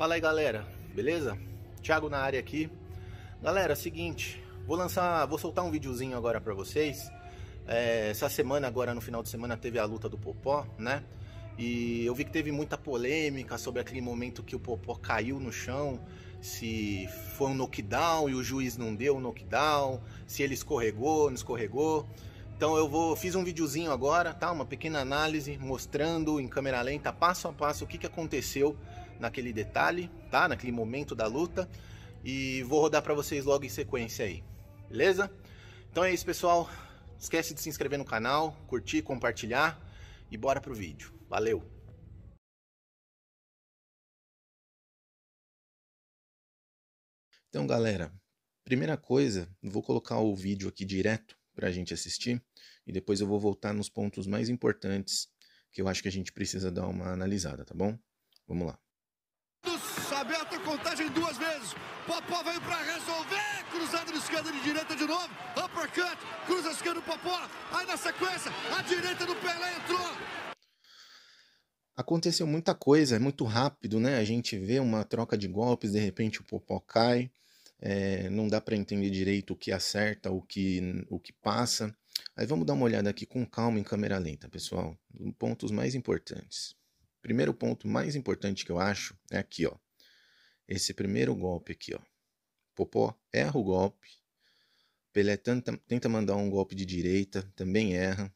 Fala aí galera, beleza? Thiago na área aqui. Galera, seguinte, vou lançar, vou soltar um videozinho agora para vocês. É, essa semana agora no final de semana teve a luta do Popó, né? E eu vi que teve muita polêmica sobre aquele momento que o Popó caiu no chão, se foi um knockdown e o juiz não deu um knockdown, se ele escorregou, não escorregou. Então eu vou, fiz um videozinho agora, tá? Uma pequena análise mostrando em câmera lenta, passo a passo, o que, que aconteceu naquele detalhe, tá? Naquele momento da luta. E vou rodar para vocês logo em sequência aí, beleza? Então é isso, pessoal. Esquece de se inscrever no canal, curtir, compartilhar e bora pro vídeo. Valeu! Então, galera, primeira coisa, vou colocar o vídeo aqui direto para a gente assistir e depois eu vou voltar nos pontos mais importantes que eu acho que a gente precisa dar uma analisada, tá bom? Vamos lá contagem duas vezes. Popó veio para resolver. Cruzado de esquerda de direita de novo. Uppercut. Cruza esquerda do Popó. Aí na sequência, a direita do Pelé entrou. Aconteceu muita coisa, é muito rápido, né? A gente vê uma troca de golpes, de repente o Popó cai. É, não dá para entender direito o que acerta, o que, o que passa. Aí vamos dar uma olhada aqui com calma em câmera lenta, pessoal. Pontos mais importantes. Primeiro ponto mais importante que eu acho é aqui, ó esse primeiro golpe aqui, ó. Popó erra o golpe. Pelé tenta, tenta mandar um golpe de direita, também erra.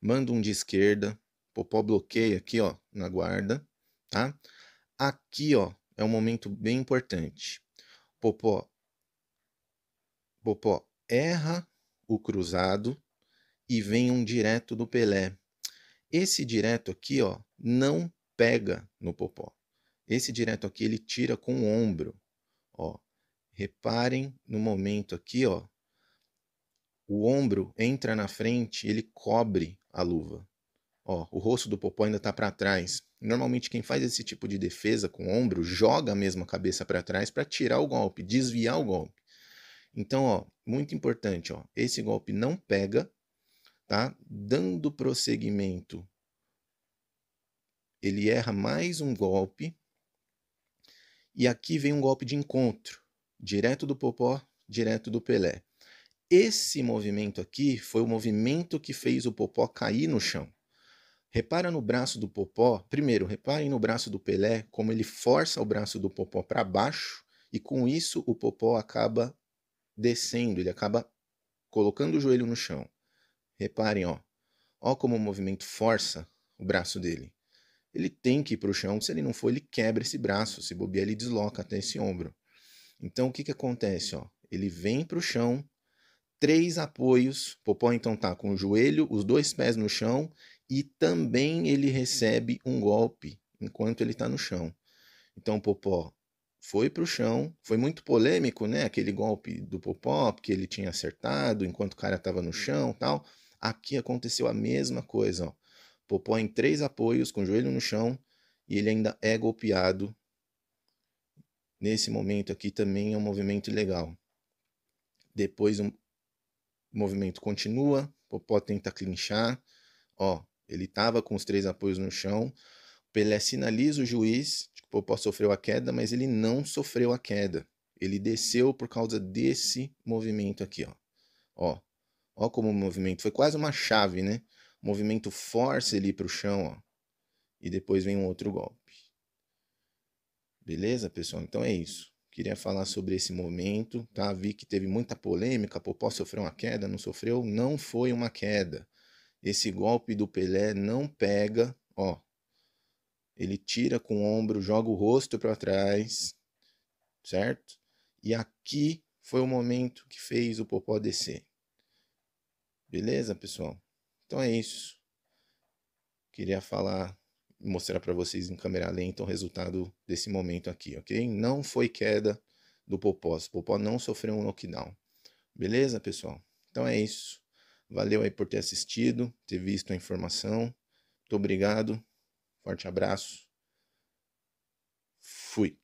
Manda um de esquerda. Popó bloqueia aqui, ó, na guarda, tá? Aqui, ó, é um momento bem importante. Popó Popó erra o cruzado e vem um direto do Pelé. Esse direto aqui, ó, não pega no Popó. Esse direto aqui ele tira com o ombro, ó. Reparem no momento aqui, ó. O ombro entra na frente, ele cobre a luva. Ó, o rosto do Popó ainda está para trás. Normalmente quem faz esse tipo de defesa com o ombro joga mesmo a cabeça para trás para tirar o golpe, desviar o golpe. Então, ó, muito importante, ó, esse golpe não pega, tá? Dando prosseguimento, ele erra mais um golpe e aqui vem um golpe de encontro, direto do Popó, direto do Pelé. Esse movimento aqui foi o movimento que fez o Popó cair no chão. Repara no braço do Popó, primeiro, reparem no braço do Pelé, como ele força o braço do Popó para baixo, e com isso o Popó acaba descendo, ele acaba colocando o joelho no chão. Reparem, ó. Ó como o movimento força o braço dele. Ele tem que ir para o chão, se ele não for, ele quebra esse braço, se bobear, ele desloca até esse ombro. Então o que, que acontece? Ó? Ele vem para o chão, três apoios, Popó então tá com o joelho, os dois pés no chão e também ele recebe um golpe enquanto ele está no chão. Então o Popó foi para o chão, foi muito polêmico, né? Aquele golpe do Popó, porque ele tinha acertado enquanto o cara estava no chão tal. Aqui aconteceu a mesma coisa, ó. Popó em três apoios, com o joelho no chão, e ele ainda é golpeado. Nesse momento aqui também é um movimento ilegal. Depois um, o movimento continua, Popó tenta clinchar. Ó, ele estava com os três apoios no chão. Pelé sinaliza o juiz que Popó sofreu a queda, mas ele não sofreu a queda. Ele desceu por causa desse movimento aqui, ó. Ó, ó como o movimento foi quase uma chave, né? movimento força ele para o chão, ó, e depois vem um outro golpe. Beleza, pessoal? Então é isso. Queria falar sobre esse momento, tá? Vi que teve muita polêmica, Popó sofreu uma queda, não sofreu? Não foi uma queda. Esse golpe do Pelé não pega, ó. Ele tira com o ombro, joga o rosto para trás, certo? E aqui foi o momento que fez o Popó descer. Beleza, pessoal? Então é isso. Queria falar, mostrar para vocês em câmera lenta o resultado desse momento aqui, ok? Não foi queda do Popó. O Popó não sofreu um knockdown. Beleza, pessoal? Então é isso. Valeu aí por ter assistido, ter visto a informação. Muito obrigado. Forte abraço. Fui.